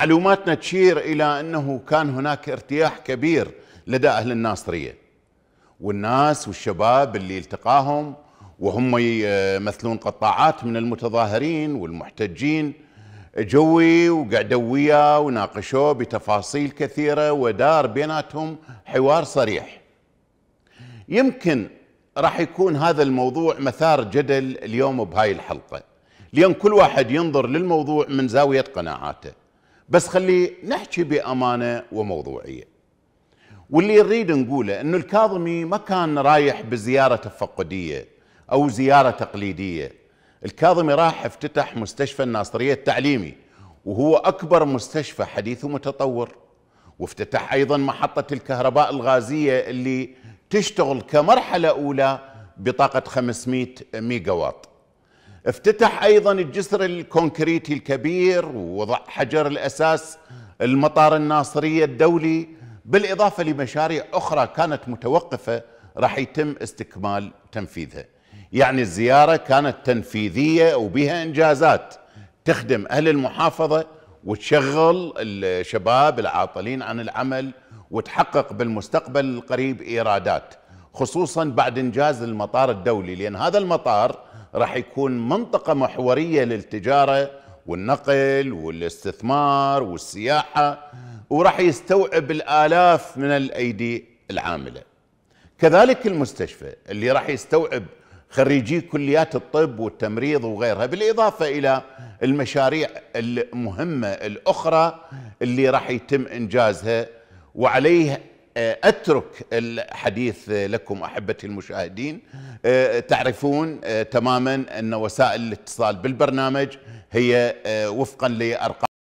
معلوماتنا تشير إلى أنه كان هناك ارتياح كبير لدى أهل الناصرية والناس والشباب اللي التقاهم وهم يمثلون قطاعات من المتظاهرين والمحتجين جوي وقعدوا وياه وناقشوه بتفاصيل كثيرة ودار بيناتهم حوار صريح يمكن راح يكون هذا الموضوع مثار جدل اليوم بهاي الحلقة لأن كل واحد ينظر للموضوع من زاوية قناعاته بس خلي نحكي بأمانة وموضوعية واللي نريد نقوله أنه الكاظمي ما كان رايح بزيارة تفقدية أو زيارة تقليدية الكاظمي راح افتتح مستشفى الناصرية التعليمي وهو أكبر مستشفى حديث ومتطور وافتتح أيضا محطة الكهرباء الغازية اللي تشتغل كمرحلة أولى بطاقة 500 ميجاوات افتتح ايضا الجسر الكونكريتي الكبير ووضع حجر الاساس المطار الناصريه الدولي بالاضافه لمشاريع اخرى كانت متوقفه راح يتم استكمال تنفيذها. يعني الزياره كانت تنفيذيه وبها انجازات تخدم اهل المحافظه وتشغل الشباب العاطلين عن العمل وتحقق بالمستقبل القريب ايرادات خصوصا بعد انجاز المطار الدولي لان هذا المطار راح يكون منطقة محورية للتجارة والنقل والاستثمار والسياحة وراح يستوعب الآلاف من الأيدي العاملة كذلك المستشفى اللي راح يستوعب خريجي كليات الطب والتمريض وغيرها بالإضافة إلى المشاريع المهمة الأخرى اللي راح يتم إنجازها وعليه آه، اترك الحديث لكم احبتي المشاهدين آه، تعرفون آه، تماما ان وسائل الاتصال بالبرنامج هي وفقا لارقام